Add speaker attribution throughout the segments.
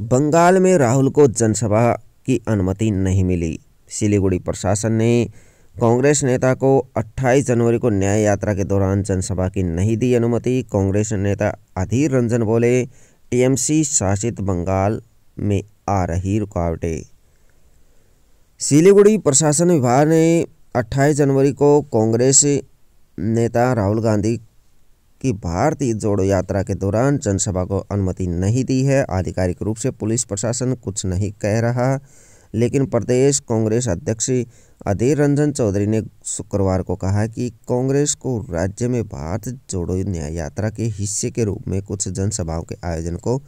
Speaker 1: बंगाल में राहुल को जनसभा की अनुमति नहीं मिली सिलीगुड़ी प्रशासन ने कांग्रेस नेता को 28 जनवरी को न्याय यात्रा के दौरान जनसभा की नहीं दी अनुमति कांग्रेस नेता अधीर रंजन बोले टीएमसी शासित बंगाल में आ रही रुकावटें सिलीगुड़ी प्रशासन विभाग ने 28 जनवरी को कांग्रेस नेता राहुल गांधी कि भारतीय जोड़ो यात्रा के दौरान जनसभा को अनुमति नहीं दी है आधिकारिक रूप से पुलिस प्रशासन कुछ नहीं कह रहा लेकिन प्रदेश कांग्रेस अध्यक्ष अधीर रंजन चौधरी ने शुक्रवार को कहा कि कांग्रेस को राज्य में भारत जोड़ो न्याय यात्रा के हिस्से के रूप में कुछ जनसभाओं के आयोजन को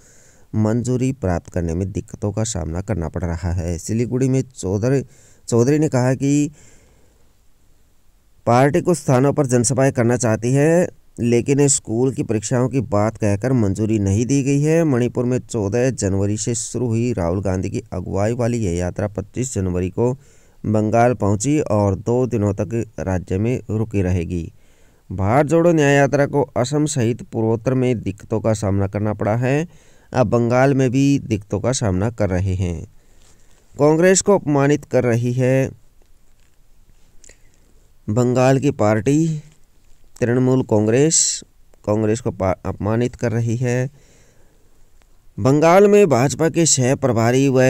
Speaker 1: मंजूरी प्राप्त करने में दिक्कतों का सामना करना पड़ रहा है सिलीगुड़ी में चौधरी चौधरी ने कहा कि पार्टी कुछ स्थानों पर जनसभाएं करना चाहती है लेकिन स्कूल की परीक्षाओं की बात कहकर मंजूरी नहीं दी गई है मणिपुर में 14 जनवरी से शुरू हुई राहुल गांधी की अगुवाई वाली यह यात्रा 25 जनवरी को बंगाल पहुंची और दो दिनों तक राज्य में रुकी रहेगी भारत जोड़ो न्याय यात्रा को असम सहित पूर्वोत्तर में दिक्कतों का सामना करना पड़ा है अब बंगाल में भी दिक्कतों का सामना कर रहे हैं कांग्रेस को अपमानित कर रही है बंगाल की पार्टी तृणमूल कांग्रेस कांग्रेस को अपमानित कर रही है बंगाल में भाजपा के सह प्रभारी व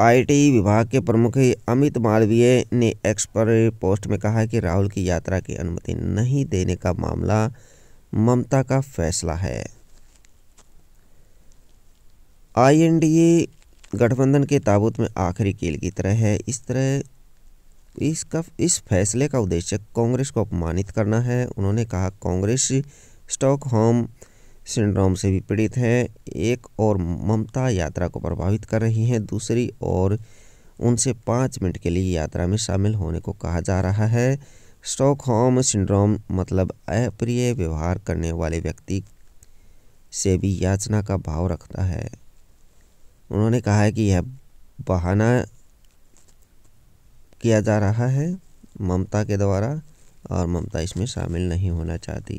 Speaker 1: आईटी विभाग के प्रमुख अमित मालवीय ने एक्स पर पोस्ट में कहा कि राहुल की यात्रा की अनुमति नहीं देने का मामला ममता का फैसला है आईएनडीए गठबंधन के ताबूत में आखिरी कील की तरह है इस तरह इसका इस फैसले का उद्देश्य कांग्रेस को अपमानित करना है उन्होंने कहा कांग्रेस स्टॉक होम सिंड्रोम से भी पीड़ित है एक और ममता यात्रा को प्रभावित कर रही हैं दूसरी ओर उनसे पाँच मिनट के लिए यात्रा में शामिल होने को कहा जा रहा है स्टॉक होम सिंड्रोम मतलब अप्रिय व्यवहार करने वाले व्यक्ति से भी याचना का भाव रखता है उन्होंने कहा है कि यह बहाना किया जा रहा है ममता के द्वारा और ममता इसमें शामिल नहीं होना चाहती